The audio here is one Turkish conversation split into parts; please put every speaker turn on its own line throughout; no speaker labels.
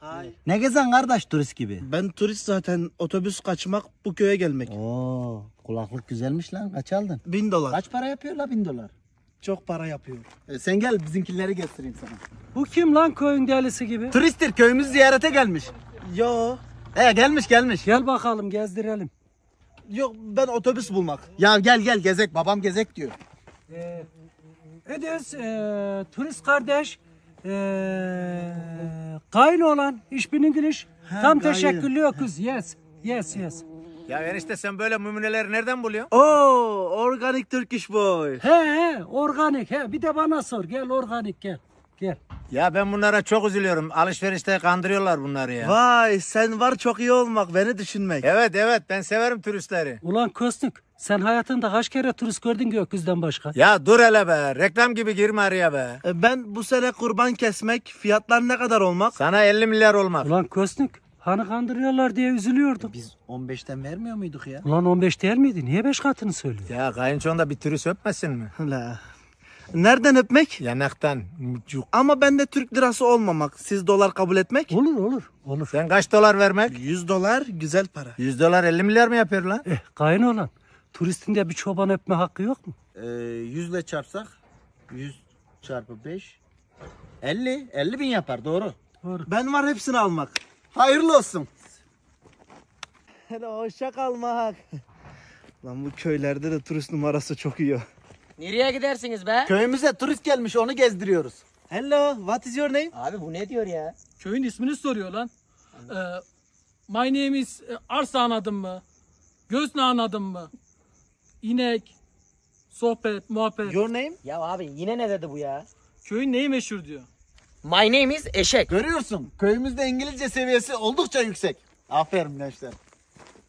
Hayır. Ne gezen kardeş turist gibi? Ben turist zaten otobüs kaçmak bu köye gelmek. Oo, kulaklık güzelmiş lan kaç aldın? Bin dolar. Kaç para yapıyor la bin dolar? Çok para yapıyor. E sen gel bizimkileri göstereyim sana. Bu kim lan köyün delisi gibi? Turisttir köyümüz ziyarete gelmiş. Yo. He gelmiş gelmiş. Gel bakalım gezdirelim. Yok ben otobüs bulmak. Ya gel gel gezek babam gezek diyor. Ee, Ediz e, ee, turist kardeş e, ee, kaynolan iş bin English. Ha, Tam gayet. teşekkürlü yokuz. Yes. Yes, yes. Ya enişte sen böyle mümüneleri nereden buluyorsun? Oo, organik Turkish boy. He he, organik he. Bir de bana sor. Gel organik gel. Gel. Ya ben bunlara çok üzülüyorum. Alışverişte kandırıyorlar bunları ya. Vay sen var çok iyi olmak, beni düşünmek. Evet evet ben severim turistleri. Ulan Kostuk sen hayatında kaç kere turist gördün ki öküzden başka? Ya dur hele be. Reklam gibi girme araya be. E, ben bu sene kurban kesmek, fiyatlar ne kadar olmak? Sana 50 milyar olmak. Ulan kösnük. Hani kandırıyorlar diye üzülüyordum. Biz 15'ten vermiyor muyduk ya? Ulan 15 değil miydi? Niye 5 katını söylüyorsun? Ya kayınçon da bir turist öpmesin mi? La. Nereden öpmek? Yanaktan. Mucuk. Ama ben de Türk lirası olmamak. Siz dolar kabul etmek? Olur olur. Olur. Sen kaç dolar vermek? 100 dolar güzel para. 100 dolar 50 milyar mı yapıyor lan? Eh kayın olan. Turistin de bir çoban öpme hakkı yok mu? Ee, 100 ile çarpsak 100 çarpı 5 50 50 bin yapar doğru. Doğru. Ben var hepsini almak. Hayırlı olsun. Hele hoşça kalmak. Lan bu köylerde de turist numarası çok iyi. Nereye gidersiniz be? Köyümüze turist gelmiş onu gezdiriyoruz. Hello, what is your name? Abi bu ne diyor ya? Köyün ismini soruyor lan. Ee, my name is e, Arsa anladın mı? Gözna anladın mı? inek, sohbet, muhabbet. Your name? Ya abi yine ne dedi bu ya? Köyün neyi meşhur diyor. My name is Eşek. Görüyorsun köyümüzde İngilizce seviyesi oldukça yüksek. Aferin gençler.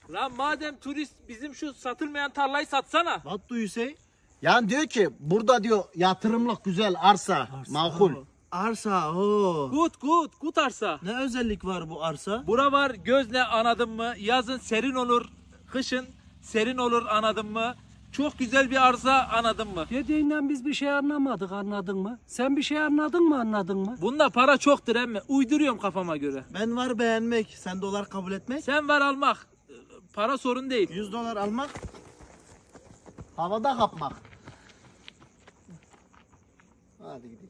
Lan madem turist bizim şu satılmayan tarlayı satsana. What do you say?
Yani diyor ki burada diyor yatırımlık güzel arsa, arsa makul. Abi. Arsa o. Kut kut kut
arsa. Ne özellik var bu arsa? Bura var gözle anadın mı yazın serin olur kışın serin olur anladın mı? Çok güzel bir arsa anladın mı? Dediğinden biz bir şey
anlamadık anladın mı? Sen bir şey anladın mı anladın mı?
Bunda para çoktur emmi. Uyduruyorum kafama göre. Ben var beğenmek, sen dolar kabul etmek. Sen var almak. Para sorun değil.
100 dolar almak, havada kapmak. Hadi gidelim.